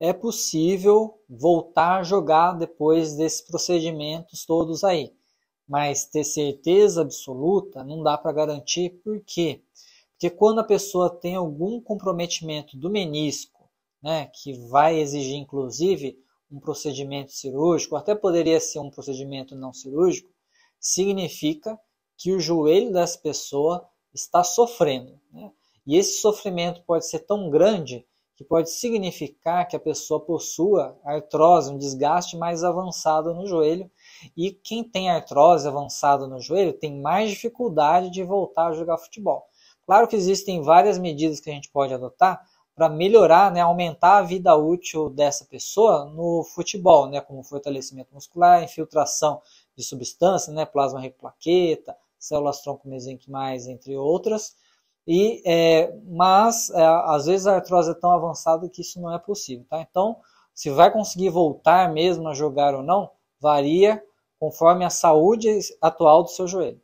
é possível voltar a jogar depois desses procedimentos todos aí. Mas ter certeza absoluta não dá para garantir, por quê? Porque quando a pessoa tem algum comprometimento do menisco, né, que vai exigir inclusive um procedimento cirúrgico, até poderia ser um procedimento não cirúrgico, significa que o joelho dessa pessoa está sofrendo. Né? E esse sofrimento pode ser tão grande que pode significar que a pessoa possua artrose, um desgaste mais avançado no joelho. E quem tem artrose avançada no joelho tem mais dificuldade de voltar a jogar futebol. Claro que existem várias medidas que a gente pode adotar para melhorar, né, aumentar a vida útil dessa pessoa no futebol, né, como fortalecimento muscular, infiltração de substância, né, plasma replaqueta, células tronco mesenquimais, entre outras e, é, mas é, às vezes a artrose é tão avançada que isso não é possível, tá? Então, se vai conseguir voltar mesmo a jogar ou não, varia conforme a saúde atual do seu joelho.